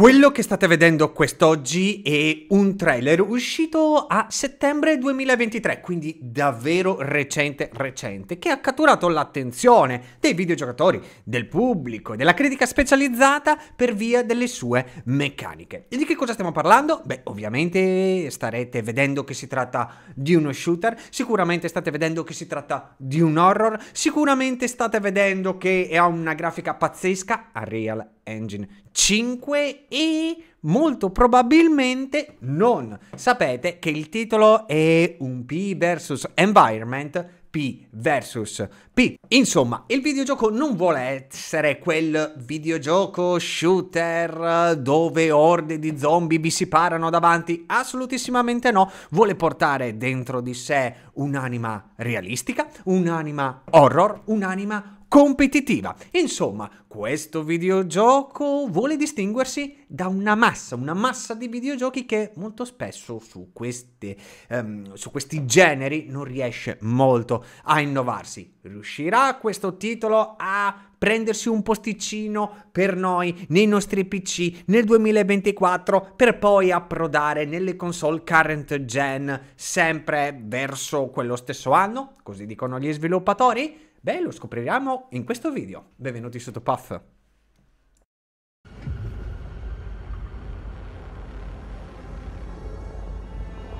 Quello che state vedendo quest'oggi è un trailer uscito a settembre 2023, quindi davvero recente recente, che ha catturato l'attenzione dei videogiocatori, del pubblico e della critica specializzata per via delle sue meccaniche. E di che cosa stiamo parlando? Beh, ovviamente starete vedendo che si tratta di uno shooter, sicuramente state vedendo che si tratta di un horror, sicuramente state vedendo che ha una grafica pazzesca, a Real Engine 5 e molto probabilmente non sapete che il titolo è un P vs environment P versus P. Insomma, il videogioco non vuole essere quel videogioco shooter dove orde di zombie vi si parano davanti, assolutissimamente no, vuole portare dentro di sé un'anima realistica, un'anima horror, un'anima competitiva. Insomma, questo videogioco vuole distinguersi da una massa, una massa di videogiochi che molto spesso su, queste, um, su questi generi non riesce molto a innovarsi. Riuscirà questo titolo a prendersi un posticino per noi nei nostri PC nel 2024 per poi approdare nelle console current gen sempre verso quello stesso anno, così dicono gli sviluppatori? Beh, lo scopriremo in questo video. Benvenuti sotto Puff. A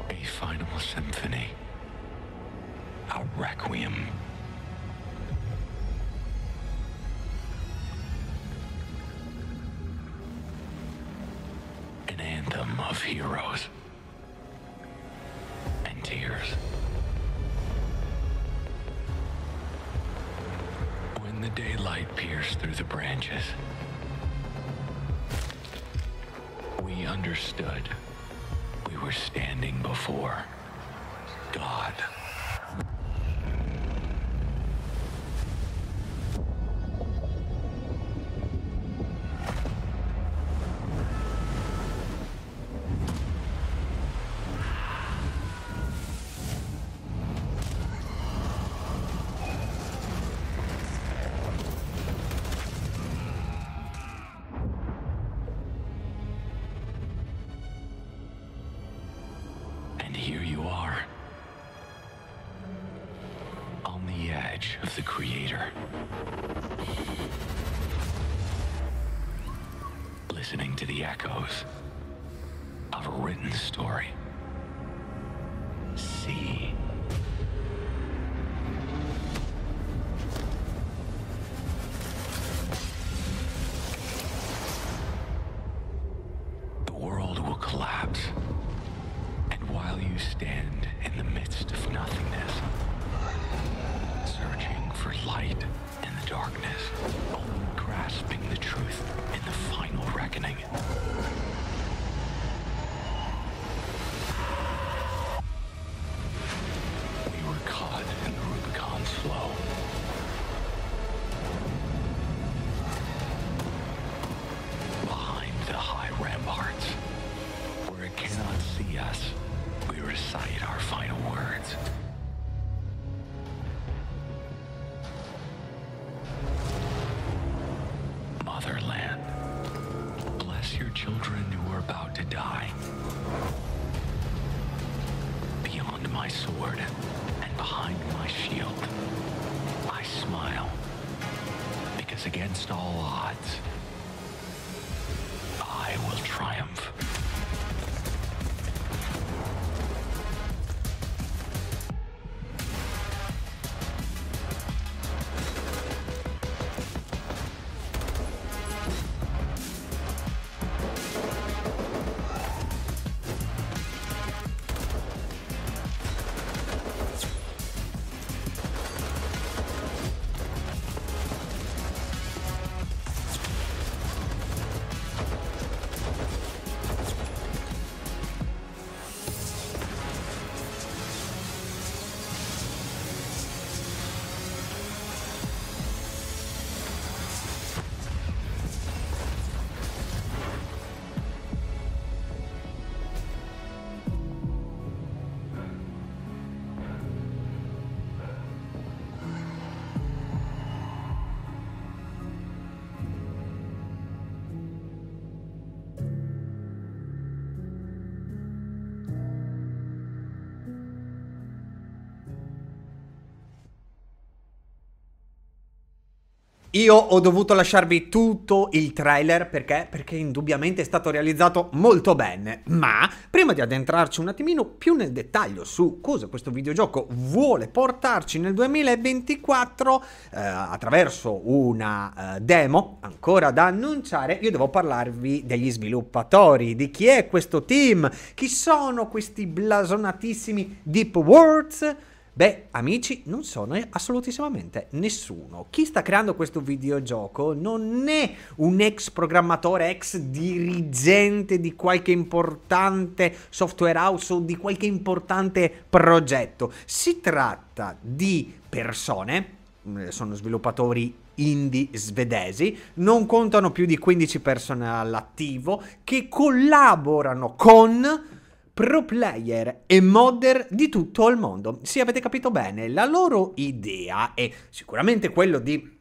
final symphony. A requiem. An anthem of heroes and tears. the daylight pierced through the branches. We understood. We were standing before God. listening to the echoes of a written story. about to die. Beyond my sword and behind my shield, I smile. Because against all odds, Io ho dovuto lasciarvi tutto il trailer perché? Perché indubbiamente è stato realizzato molto bene, ma prima di addentrarci un attimino più nel dettaglio su cosa questo videogioco vuole portarci nel 2024 eh, attraverso una eh, demo ancora da annunciare, io devo parlarvi degli sviluppatori, di chi è questo team, chi sono questi blasonatissimi Deep Words Beh, amici, non sono assolutissimamente nessuno. Chi sta creando questo videogioco non è un ex programmatore, ex dirigente di qualche importante software house o di qualche importante progetto. Si tratta di persone, mm, sono sviluppatori indie svedesi, non contano più di 15 persone all'attivo, che collaborano con pro player e modder di tutto il mondo. Sì, avete capito bene, la loro idea è sicuramente quella di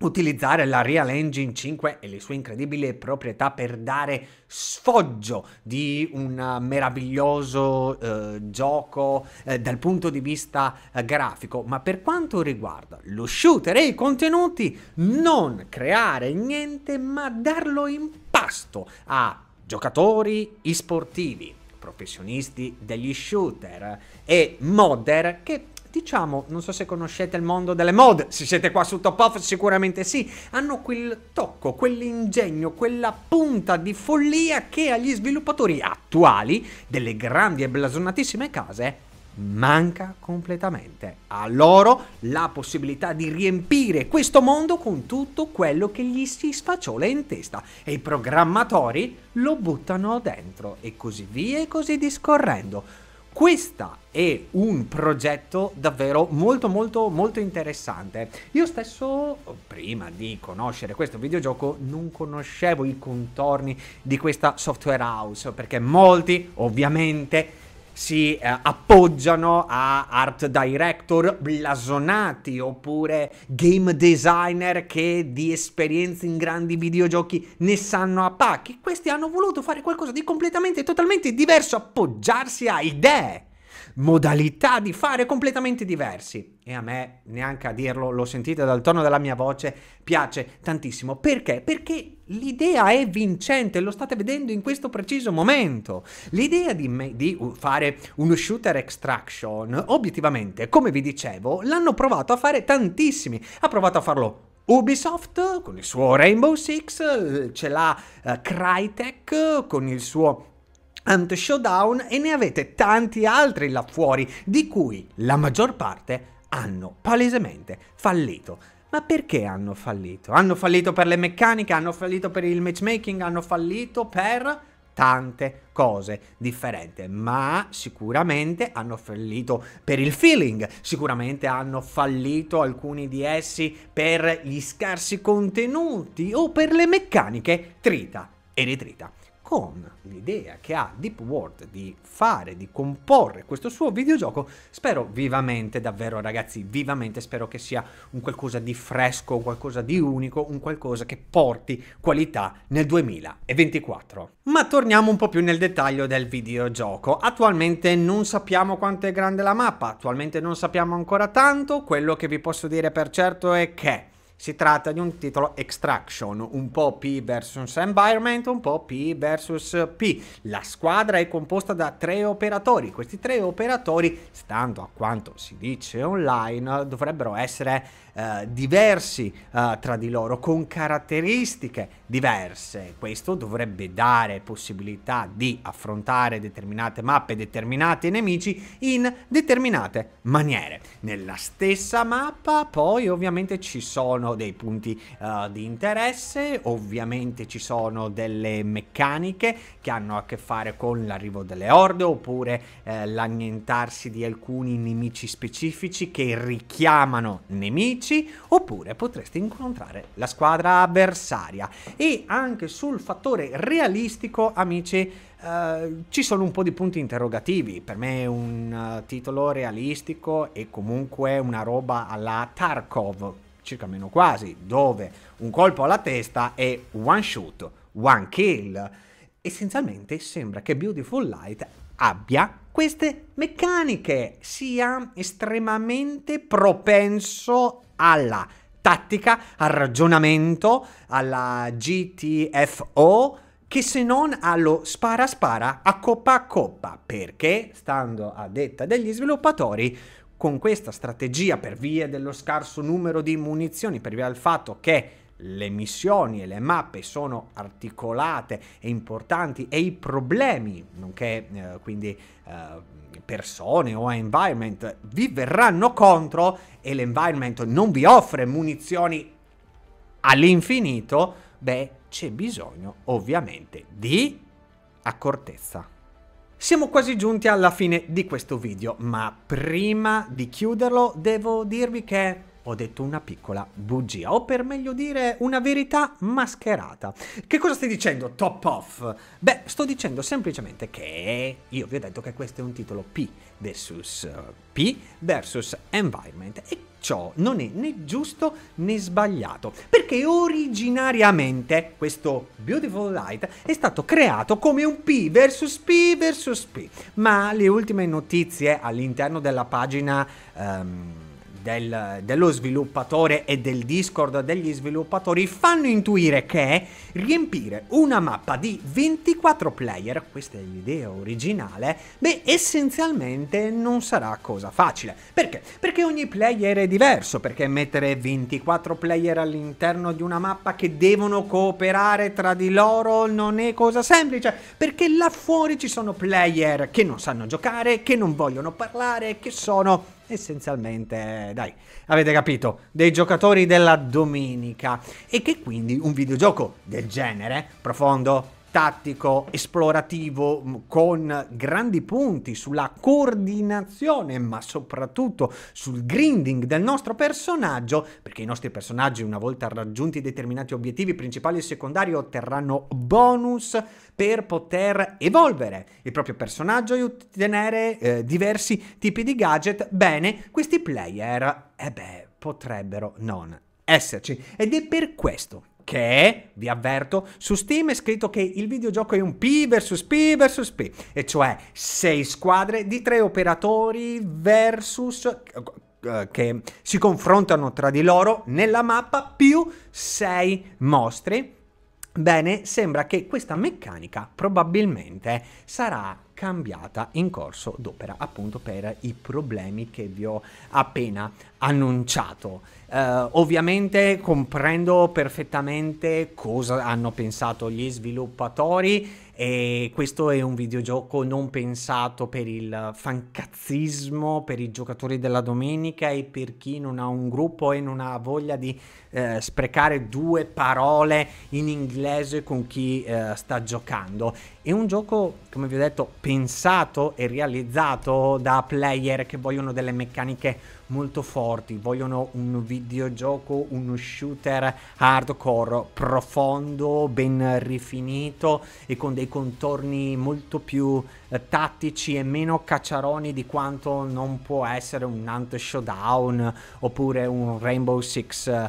utilizzare la Real Engine 5 e le sue incredibili proprietà per dare sfoggio di un meraviglioso eh, gioco eh, dal punto di vista eh, grafico, ma per quanto riguarda lo shooter e i contenuti, non creare niente ma darlo in pasto a giocatori, sportivi professionisti, degli shooter e modder che diciamo, non so se conoscete il mondo delle mod, se siete qua su Top Off sicuramente sì, hanno quel tocco, quell'ingegno, quella punta di follia che agli sviluppatori attuali delle grandi e blasonatissime case manca completamente a loro la possibilità di riempire questo mondo con tutto quello che gli si sfacciola in testa e i programmatori lo buttano dentro e così via e così discorrendo. Questo è un progetto davvero molto molto molto interessante. Io stesso prima di conoscere questo videogioco non conoscevo i contorni di questa software house perché molti ovviamente si eh, appoggiano a art director blasonati oppure game designer che di esperienze in grandi videogiochi ne sanno a pacchi. Questi hanno voluto fare qualcosa di completamente e totalmente diverso, appoggiarsi a idee modalità di fare completamente diversi. E a me, neanche a dirlo, lo sentite dal tono della mia voce, piace tantissimo. Perché? Perché l'idea è vincente, lo state vedendo in questo preciso momento. L'idea di, me- di fare uno shooter extraction, obiettivamente, come vi dicevo, l'hanno provato a fare tantissimi. Ha provato a farlo Ubisoft con il suo Rainbow Six, eh, ce l'ha uh, Crytek con il suo Ant Showdown e ne avete tanti altri là fuori, di cui la maggior parte hanno palesemente fallito. Ma perché hanno fallito? Hanno fallito per le meccaniche, hanno fallito per il matchmaking, hanno fallito per tante cose differenti, ma sicuramente hanno fallito per il feeling, sicuramente hanno fallito alcuni di essi per gli scarsi contenuti o per le meccaniche trita e ritrita con l'idea che ha Deep World di fare, di comporre questo suo videogioco, spero vivamente, davvero ragazzi, vivamente spero che sia un qualcosa di fresco, un qualcosa di unico, un qualcosa che porti qualità nel 2024. Ma torniamo un po' più nel dettaglio del videogioco. Attualmente non sappiamo quanto è grande la mappa, attualmente non sappiamo ancora tanto, quello che vi posso dire per certo è che si tratta di un titolo Extraction, un po' P versus Environment, un po' P versus P. La squadra è composta da tre operatori. Questi tre operatori, stando a quanto si dice online, dovrebbero essere eh, diversi eh, tra di loro, con caratteristiche diverse. Questo dovrebbe dare possibilità di affrontare determinate mappe, determinati nemici in determinate maniere. Nella stessa mappa poi ovviamente ci sono dei punti eh, di interesse, ovviamente ci sono delle meccaniche che hanno a che fare con l'arrivo delle orde oppure eh, l'annientarsi di alcuni nemici specifici che richiamano nemici amici oppure potresti incontrare la squadra avversaria. E anche sul fattore realistico, amici, Uh, ci sono un po' di punti interrogativi. Per me è un uh, titolo realistico e comunque una roba alla Tarkov, circa meno quasi, dove un colpo alla testa è one shoot, one kill. Essenzialmente sembra che Beautiful Light abbia queste meccaniche, sia estremamente propenso alla tattica, al ragionamento, alla GTFO, che se non allo spara spara a coppa a coppa, perché, stando a detta degli sviluppatori, con questa strategia per via dello scarso numero di munizioni, per via del fatto che le missioni e le mappe sono articolate e importanti e i problemi, nonché eh, quindi eh, persone o environment, vi verranno contro e l'environment non vi offre munizioni all'infinito, beh, c'è bisogno ovviamente di accortezza. Siamo quasi giunti alla fine di questo video, ma prima di chiuderlo devo dirvi che ho detto una piccola bugia, o per meglio dire una verità mascherata. Che cosa stai dicendo, top off? Beh, sto dicendo semplicemente che io vi ho detto che questo è un titolo P versus eh, P versus environment e ciò non è né giusto né sbagliato, perché originariamente questo Beautiful Light è stato creato come un P versus P versus P, ma le ultime notizie all'interno della pagina... Um, del, dello sviluppatore e del Discord degli sviluppatori fanno intuire che riempire una mappa di 24 player, questa è l'idea originale, beh, essenzialmente non sarà cosa facile. Perché? Perché ogni player è diverso, perché mettere 24 player all'interno di una mappa che devono cooperare tra di loro non è cosa semplice, perché là fuori ci sono player che non sanno giocare, che non vogliono parlare, che sono essenzialmente, dai, avete capito, dei giocatori della domenica e che quindi un videogioco del genere, profondo, tattico, esplorativo, con grandi punti sulla coordinazione, ma soprattutto sul grinding del nostro personaggio, perché i nostri personaggi, una volta raggiunti determinati obiettivi principali e secondari, otterranno bonus per poter evolvere il proprio personaggio e ottenere eh, diversi tipi di gadget. Bene, questi player, eh beh, potrebbero non esserci. Ed è per questo che, vi avverto, su Steam è scritto che il videogioco è un P vs P vs P, e cioè sei squadre di tre operatori versus eh, che si confrontano tra di loro nella mappa più sei mostri. Bene, sembra che questa meccanica probabilmente sarà cambiata in corso d'opera, appunto per i problemi che vi ho appena annunciato. Uh, ovviamente comprendo perfettamente cosa hanno pensato gli sviluppatori e questo è un videogioco non pensato per il fancazzismo, per i giocatori della domenica e per chi non ha un gruppo e non ha voglia di eh, sprecare due parole in inglese con chi eh, sta giocando. È un gioco, come vi ho detto, pensato e realizzato da player che vogliono delle meccaniche molto forti, vogliono un videogioco, uno shooter hardcore, profondo, ben rifinito e con dei contorni molto più eh, tattici e meno cacciaroni di quanto non può essere un Ant Showdown oppure un Rainbow Six eh,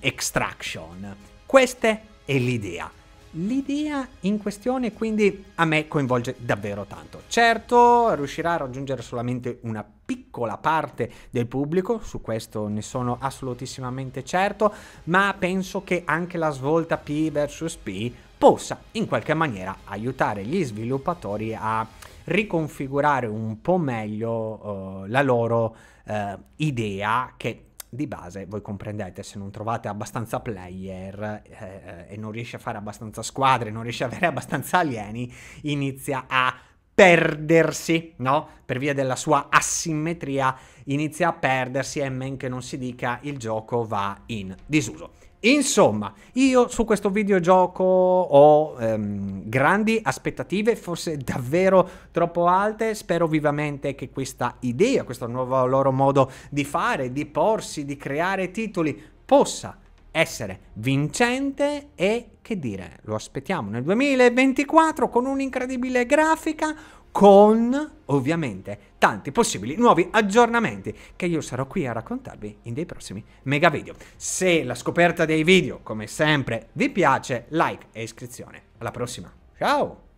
Extraction. Questa è l'idea. L'idea in questione quindi a me coinvolge davvero tanto. Certo, riuscirà a raggiungere solamente una piccola parte del pubblico, su questo ne sono assolutissimamente certo, ma penso che anche la svolta P versus P possa in qualche maniera aiutare gli sviluppatori a riconfigurare un po' meglio uh, la loro uh, idea che di base voi comprendete se non trovate abbastanza player eh, eh e non riesce a fare abbastanza squadre, non riesce ad avere abbastanza alieni, inizia a perdersi, no? Per via della sua asimmetria inizia a perdersi e men che non si dica il gioco va in disuso. Insomma, io su questo videogioco ho ehm, grandi aspettative, forse davvero troppo alte, spero vivamente che questa idea, questo nuovo loro modo di fare, di porsi, di creare titoli, possa essere vincente e che dire, lo aspettiamo nel 2024 con un'incredibile grafica, con ovviamente tanti possibili nuovi aggiornamenti che io sarò qui a raccontarvi in dei prossimi mega video. Se la scoperta dei video, come sempre, vi piace, like e iscrizione. Alla prossima, ciao!